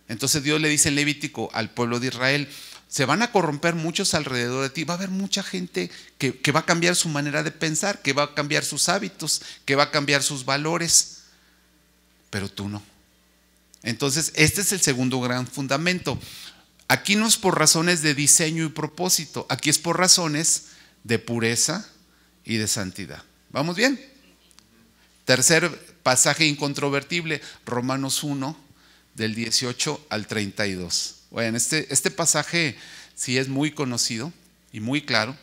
Entonces Dios le dice en Levítico al pueblo de Israel, se van a corromper muchos alrededor de ti, va a haber mucha gente que, va a cambiar su manera de pensar, que va a cambiar sus hábitos, que va a cambiar sus valores, pero tú no. Entonces, este es el segundo gran fundamento. Aquí no es por razones de diseño y propósito, aquí es por razones de pureza y de santidad. ¿Vamos bien? Tercer pasaje incontrovertible, Romanos 1, del 18 al 32. Bueno, este, este pasaje sí es muy conocido y muy claro.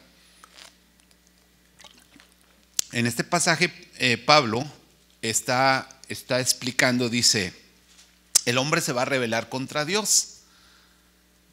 En este pasaje eh, Pablo está, está explicando, dice, el hombre se va a rebelar contra Dios.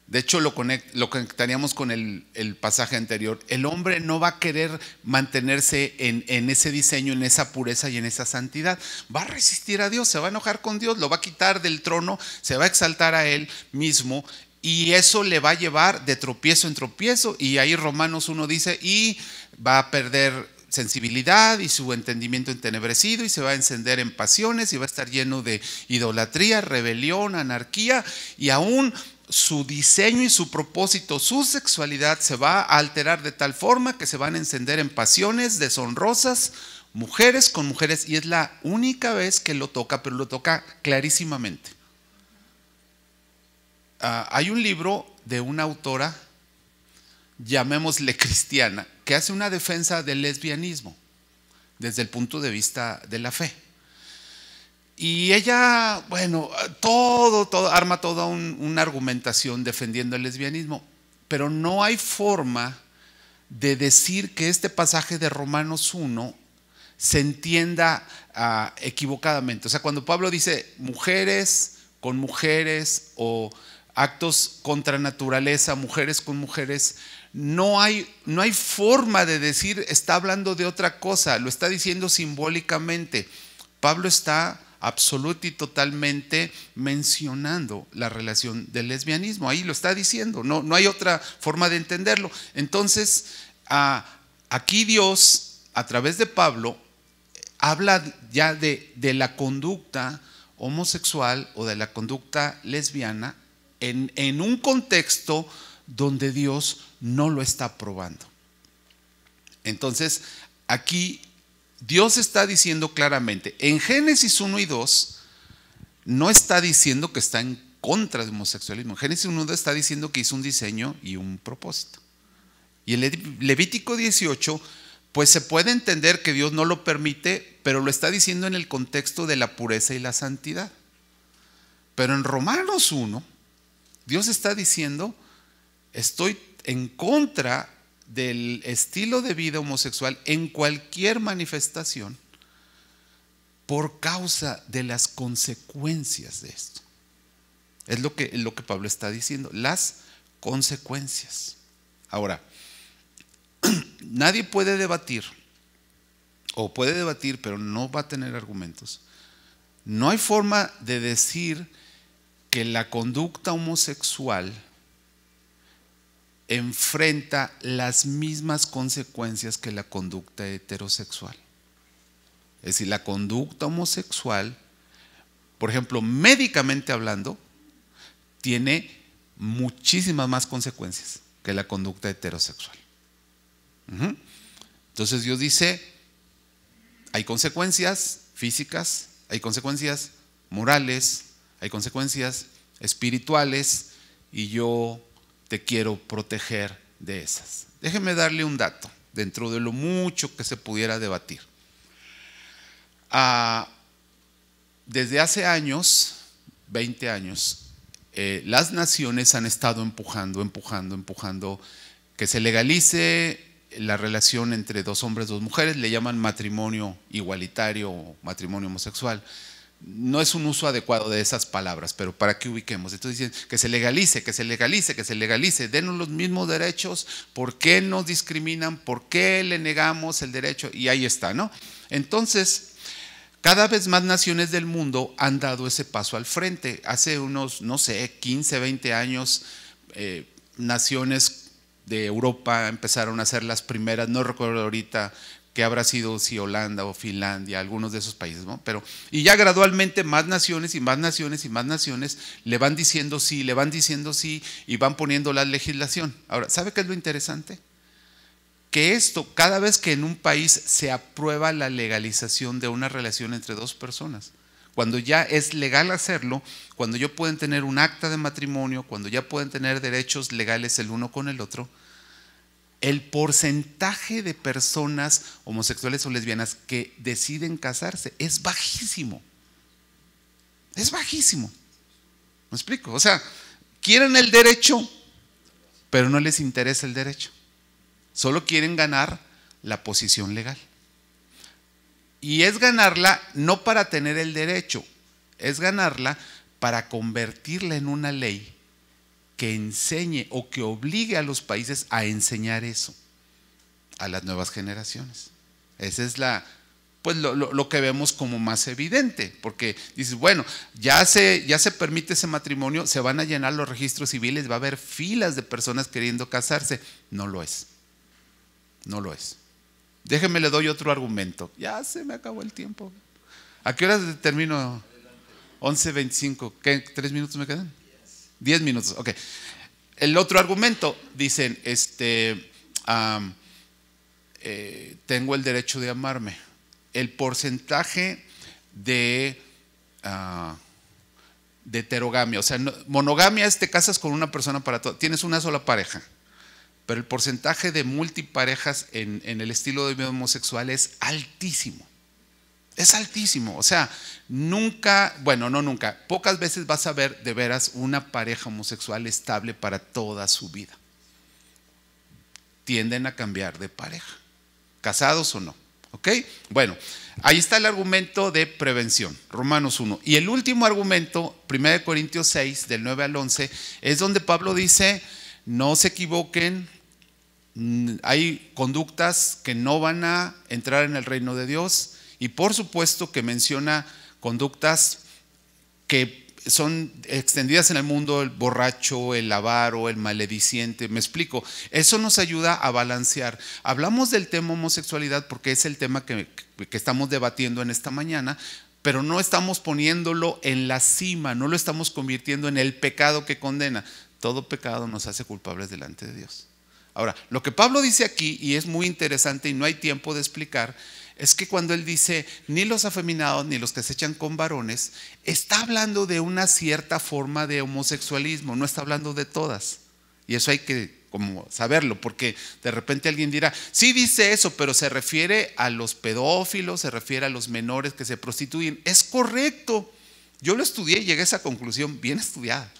De hecho, lo, lo conectaríamos con el, pasaje anterior. El hombre no va a querer mantenerse en, en, ese diseño, en esa pureza y en esa santidad. Va a resistir a Dios, se va a enojar con Dios, lo va a quitar del trono, se va a exaltar a él mismo y eso le va a llevar de tropiezo en tropiezo. Y ahí Romanos 1 dice, y va a perder sensibilidad y su entendimiento entenebrecido y se va a encender en pasiones y va a estar lleno de idolatría, rebelión, anarquía y aún su diseño y su propósito, su sexualidad se va a alterar de tal forma que se van a encender en pasiones deshonrosas, mujeres con mujeres, y es la única vez que lo toca, pero lo toca clarísimamente. Ah, hay un libro de una autora, llamémosle cristiana, que hace una defensa del lesbianismo desde el punto de vista de la fe. Y ella, bueno, todo, todo, arma toda una argumentación defendiendo el lesbianismo, pero no hay forma de decir que este pasaje de Romanos 1 se entienda ah, equivocadamente. O sea, cuando Pablo dice mujeres con mujeres o actos contra naturaleza, mujeres con mujeres, no hay, no hay forma de decir está hablando de otra cosa, lo está diciendo simbólicamente. Pablo está absoluta y totalmente mencionando la relación del lesbianismo. Ahí lo está diciendo, no, no hay otra forma de entenderlo. Entonces, aquí Dios, a través de Pablo, habla ya de, la conducta homosexual o de la conducta lesbiana en, en un contexto donde Dios no lo está probando. Entonces, aquí Dios está diciendo claramente, en Génesis 1 y 2, no está diciendo que está en contra del homosexualismo. Génesis 1 y 2 está diciendo que hizo un diseño y un propósito. Y en Levítico 18, pues se puede entender que Dios no lo permite, pero lo está diciendo en el contexto de la pureza y la santidad. Pero en Romanos 1, Dios está diciendo, estoy en contra del estilo de vida homosexual en cualquier manifestación por causa de las consecuencias de esto. Es lo que, lo que Pablo está diciendo, las consecuencias. Ahora, nadie puede debatir, o puede debatir, pero no va a tener argumentos. No hay forma de decir que la conducta homosexual enfrenta las mismas consecuencias que la conducta heterosexual. Es decir, la conducta homosexual, por ejemplo, médicamente hablando, tiene muchísimas más consecuencias que la conducta heterosexual. Entonces Dios dice, hay consecuencias físicas, hay consecuencias morales, hay consecuencias espirituales, y yo te quiero proteger de esas. Déjeme darle un dato, dentro de lo mucho que se pudiera debatir. Ah, desde hace años, 20 años, eh, las naciones han estado empujando, empujando, empujando que se legalice la relación entre dos hombres, dos mujeres, le llaman matrimonio igualitario o matrimonio homosexual no es un uso adecuado de esas palabras, pero para que ubiquemos. Entonces dicen que se legalice, que se legalice, que se legalice, denos los mismos derechos, ¿por qué nos discriminan? ¿Por qué le negamos el derecho? Y ahí está, ¿no? Entonces, cada vez más naciones del mundo han dado ese paso al frente. Hace unos, no sé, 15, 20 años, eh, naciones de Europa empezaron a ser las primeras, no recuerdo ahorita que habrá sido si Holanda o Finlandia, algunos de esos países, ¿no? Pero, y ya gradualmente más naciones y más naciones y más naciones le van diciendo sí, le van diciendo sí y van poniendo la legislación. Ahora, ¿sabe qué es lo interesante? Que esto, cada vez que en un país se aprueba la legalización de una relación entre dos personas, cuando ya es legal hacerlo, cuando ya pueden tener un acta de matrimonio, cuando ya pueden tener derechos legales el uno con el otro, el porcentaje de personas homosexuales o lesbianas que deciden casarse es bajísimo. Es bajísimo. ¿Me explico? O sea, quieren el derecho, pero no les interesa el derecho. Solo quieren ganar la posición legal. Y es ganarla no para tener el derecho, es ganarla para convertirla en una ley que enseñe o que obligue a los países a enseñar eso a las nuevas generaciones. Esa es la, pues lo, que vemos como más evidente, porque dices, bueno, ya se, ya se permite ese matrimonio, se van a llenar los registros civiles, va a haber filas de personas queriendo casarse. No lo es, no lo es. Déjeme, le doy otro argumento. Ya se me acabó el tiempo. ¿A qué hora termino? 11.25. ¿Qué? ¿Tres minutos me quedan? Diez minutos, ok. El otro argumento, dicen, este, eh, tengo el derecho de amarme. El porcentaje de ah, heterogamia. O sea, monogamia es te casas con una persona para todo. Tienes una sola pareja. Pero el porcentaje de multiparejas en el estilo de vida homosexual es altísimo. Es altísimo. O sea, nunca, bueno, no nunca, pocas veces vas a ver de veras una pareja homosexual estable para toda su vida. Tienden a cambiar de pareja, casados o no. ¿Ok? Bueno, ahí está el argumento de prevención, Romanos 1. Y el último argumento, 1 Corintios 6, del 9 al 11, es donde Pablo dice, no se equivoquen, hay conductas que no van a entrar en el reino de Dios, y por supuesto que menciona conductas que son extendidas en el mundo, el borracho, el avaro, el malediciente, me explico. Eso nos ayuda a balancear. Hablamos del tema homosexualidad porque es el tema que, que estamos debatiendo en esta mañana, pero no estamos poniéndolo en la cima, no lo estamos convirtiendo en el pecado que condena. Todo pecado nos hace culpables delante de Dios. Ahora, lo que Pablo dice aquí, y es muy interesante y no hay tiempo de explicar, es que cuando él dice ni los afeminados ni los que se echan con varones, está hablando de una cierta forma de homosexualismo, no está hablando de todas. Y eso hay que como saberlo, porque de repente alguien dirá, sí dice eso, pero se refiere a los pedófilos, se refiere a los menores que se prostituyen. Es correcto. Yo lo estudié y llegué a esa conclusión bien estudiada.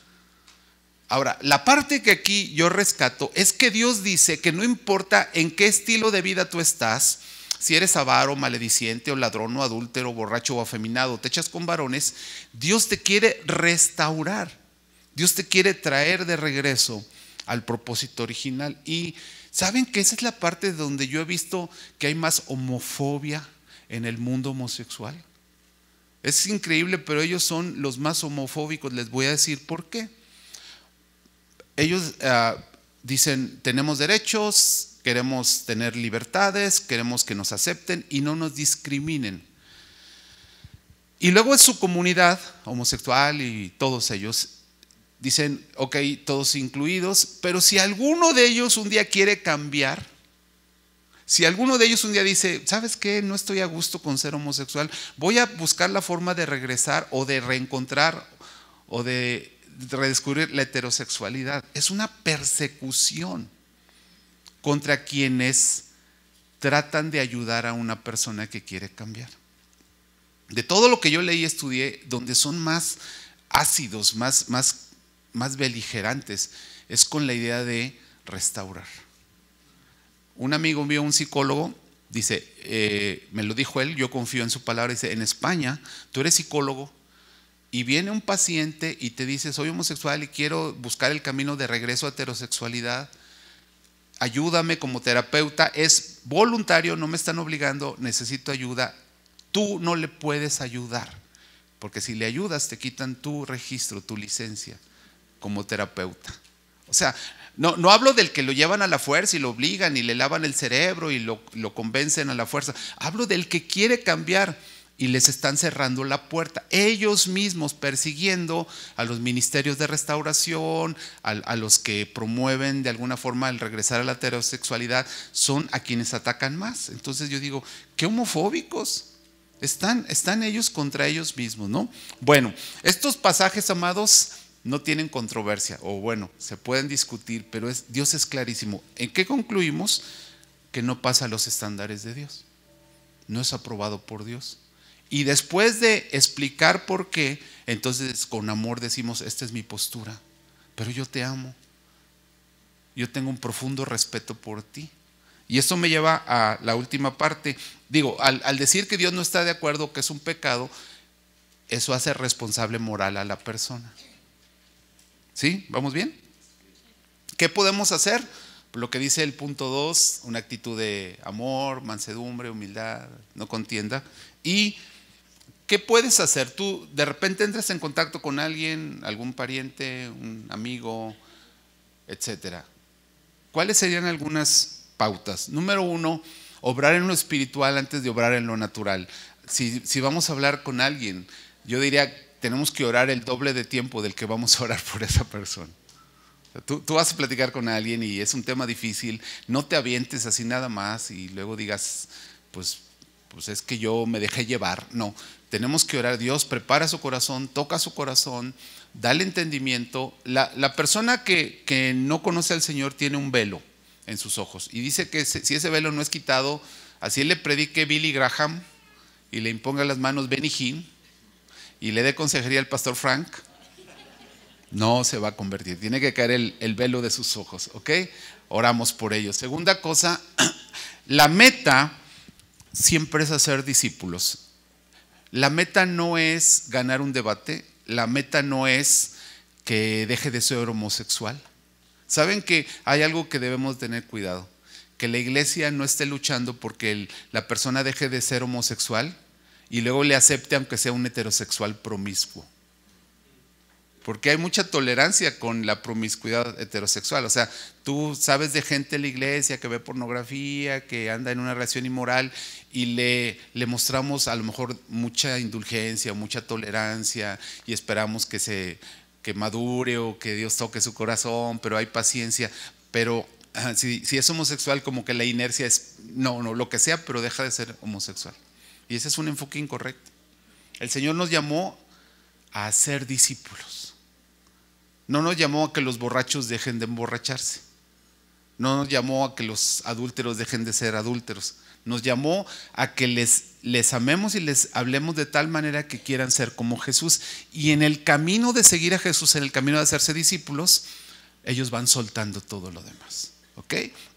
Ahora, la parte que aquí yo rescato es que Dios dice que no importa en qué estilo de vida tú estás, si eres avaro, malediciente o ladrón o adúltero, borracho o afeminado, te echas con varones, Dios te quiere restaurar. Dios te quiere traer de regreso al propósito original. Y saben que esa es la parte donde yo he visto que hay más homofobia en el mundo homosexual. Es increíble, pero ellos son los más homofóbicos. Les voy a decir por qué. Ellos ah, dicen, tenemos derechos, Queremos tener libertades, queremos que nos acepten y no nos discriminen. Y luego es su comunidad homosexual y todos ellos dicen, ok, todos incluidos, pero si alguno de ellos un día quiere cambiar, si alguno de ellos un día dice, ¿sabes qué? No estoy a gusto con ser homosexual, voy a buscar la forma de regresar o de reencontrar o de redescubrir la heterosexualidad. Es una persecución contra quienes tratan de ayudar a una persona que quiere cambiar. De todo lo que yo leí y estudié, donde son más ácidos, más, más, más beligerantes, es con la idea de restaurar. Un amigo mío, un psicólogo, dice, eh, me lo dijo él, yo confío en su palabra, dice, en España, tú eres psicólogo y viene un paciente y te dice, soy homosexual y quiero buscar el camino de regreso a heterosexualidad ayúdame como terapeuta, es voluntario, no me están obligando, necesito ayuda. Tú no le puedes ayudar, porque si le ayudas te quitan tu registro, tu licencia como terapeuta. O sea, no, no hablo del que lo llevan a la fuerza y lo obligan y le lavan el cerebro y lo, lo convencen a la fuerza. Hablo del que quiere cambiar y les están cerrando la puerta. Ellos mismos persiguiendo a los ministerios de restauración, a, los que promueven de alguna forma el regresar a la heterosexualidad, son a quienes atacan más. Entonces yo digo, qué homofóbicos. Están, están ellos contra ellos mismos, ¿no? Bueno, estos pasajes, amados, no tienen controversia, o bueno, se pueden discutir, pero Dios es clarísimo. ¿En qué concluimos? Que no pasa los estándares de Dios. No es aprobado por Dios. Y después de explicar por qué, entonces con amor decimos, esta es mi postura, pero yo te amo. Yo tengo un profundo respeto por ti. Y esto me lleva a la última parte. Digo, al, decir que Dios no está de acuerdo, que es un pecado, eso hace responsable moral a la persona. ¿Sí? ¿Vamos bien? ¿Qué podemos hacer? Lo que dice el punto 2, una actitud de amor, mansedumbre, humildad, no contienda. Y ¿Qué puedes hacer? Tú de repente entras en contacto con alguien, algún pariente, un amigo, etcétera. ¿Cuáles serían algunas pautas? Número uno, obrar en lo espiritual antes de obrar en lo natural. Si, vamos a hablar con alguien, yo diría, tenemos que orar el doble de tiempo del que vamos a orar por esa persona. Tú, tú, vas a platicar con alguien y es un tema difícil, no te avientes así nada más y luego digas, pues pues es que yo me dejé llevar. No, tenemos que orar. Dios prepara su corazón, toca su corazón, da el entendimiento. La, persona que, que, no conoce al Señor tiene un velo en sus ojos y dice que si ese velo no es quitado, así le predique Billy Graham y le imponga las manos Benny Hinn y le dé consejería al pastor Frank, no se va a convertir. Tiene que caer el, el velo de sus ojos, ¿ok? Oramos por ello. Segunda cosa, la meta siempre es hacer discípulos. La meta no es ganar un debate, la meta no es que deje de ser homosexual. Saben que hay algo que debemos tener cuidado, que la iglesia no esté luchando porque la persona deje de ser homosexual y luego le acepte aunque sea un heterosexual promiscuo porque hay mucha tolerancia con la promiscuidad heterosexual. O sea, tú sabes de gente en la iglesia que ve pornografía, que anda en una relación inmoral y le, mostramos a lo mejor mucha indulgencia, mucha tolerancia y esperamos que se madure o que Dios toque su corazón, pero hay paciencia. Pero ah, si es homosexual, como que la inercia es, no, no, lo que sea, pero deja de ser homosexual. Y ese es un enfoque incorrecto. El Señor nos llamó a ser discípulos. No nos llamó a que los borrachos dejen de emborracharse. No nos llamó a que los adúlteros dejen de ser adúlteros. Nos llamó a que les, amemos y les hablemos de tal manera que quieran ser como Jesús. Y en el camino de seguir a Jesús, en el camino de hacerse discípulos, ellos van soltando todo lo demás. ¿Ok?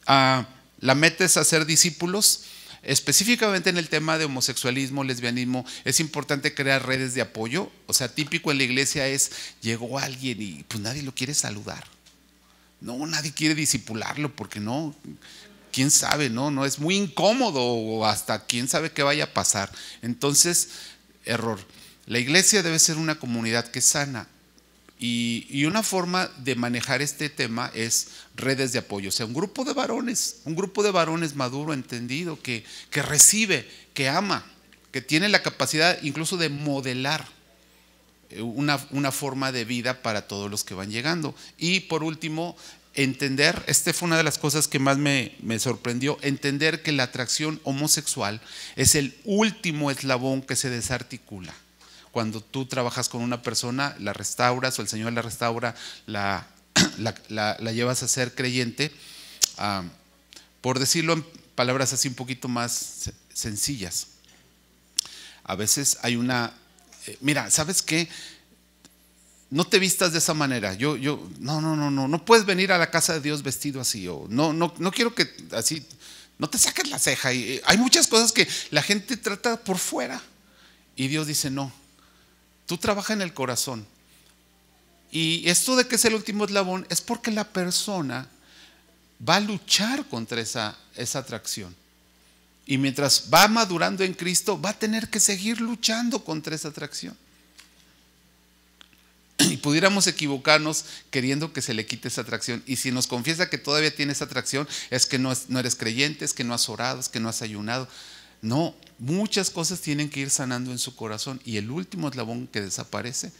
Ah, la meta es hacer discípulos Específicamente en el tema de homosexualismo, lesbianismo, es importante crear redes de apoyo. O sea, típico en la iglesia es, llegó alguien y pues nadie lo quiere saludar. No, nadie quiere disipularlo porque no, quién sabe, no, no es muy incómodo o hasta quién sabe qué vaya a pasar. Entonces, error. La iglesia debe ser una comunidad que sana y, una forma de manejar este tema es redes de apoyo, o sea, un grupo de varones, un grupo de varones maduro, entendido, que, recibe, que ama, que tiene la capacidad incluso de modelar eh, una, forma de vida para todos los que van llegando. Y por último, entender, esta fue una de las cosas que más me sorprendió, entender que la atracción homosexual es el último eslabón que se desarticula cuando tú trabajas con una persona, la restauras o el Señor la restaura, la, la, llevas a ser creyente, ah, por decirlo en palabras así un poquito más sencillas. A veces hay una, eh, mira, ¿sabes qué? no te vistas de esa manera. Yo, yo, no, no, no, no, no puedes venir a la casa de Dios vestido así. O no, no, no quiero que así, no te saques la ceja. Y, eh, hay muchas cosas que la gente trata por fuera y Dios dice no. Tú trabaja en el corazón. Y esto de que es el último eslabón es porque la persona va a luchar contra esa, esa atracción. Y mientras va madurando en Cristo, va a tener que seguir luchando contra esa atracción. Y pudiéramos equivocarnos queriendo que se le quite esa atracción. Y si nos confiesa que todavía tiene esa atracción, es que no, no eres creyente, es que no has orado, es que no has ayunado. No, muchas cosas tienen que ir sanando en su corazón y el último eslabón que desaparece,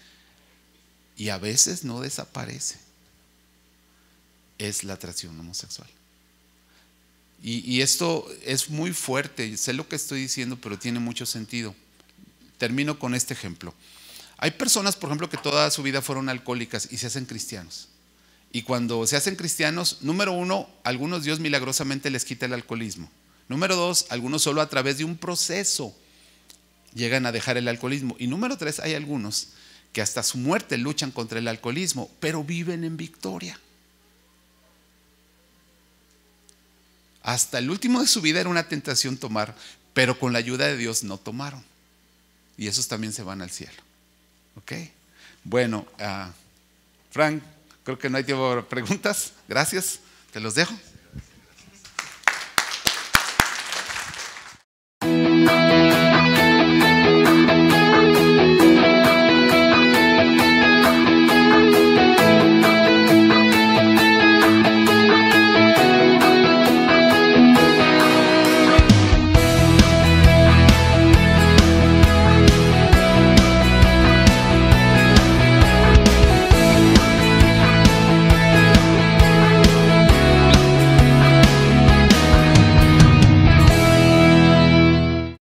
y a veces no desaparece, es la atracción homosexual. Y, esto es muy fuerte, sé lo que estoy diciendo, pero tiene mucho sentido. Termino con este ejemplo. Hay personas, por ejemplo, que toda su vida fueron alcohólicas y se hacen cristianos. Y cuando se hacen cristianos, número uno, algunos Dios milagrosamente les quita el alcoholismo. Número dos, algunos solo a través de un proceso llegan a dejar el alcoholismo. Y número tres, hay algunos que hasta su muerte luchan contra el alcoholismo, pero viven en victoria. Hasta el último de su vida era una tentación tomar, pero con la ayuda de Dios no tomaron. Y esos también se van al cielo. Bueno, ah, Frank, creo que no hay tiempo para preguntas. Gracias. Te los dejo.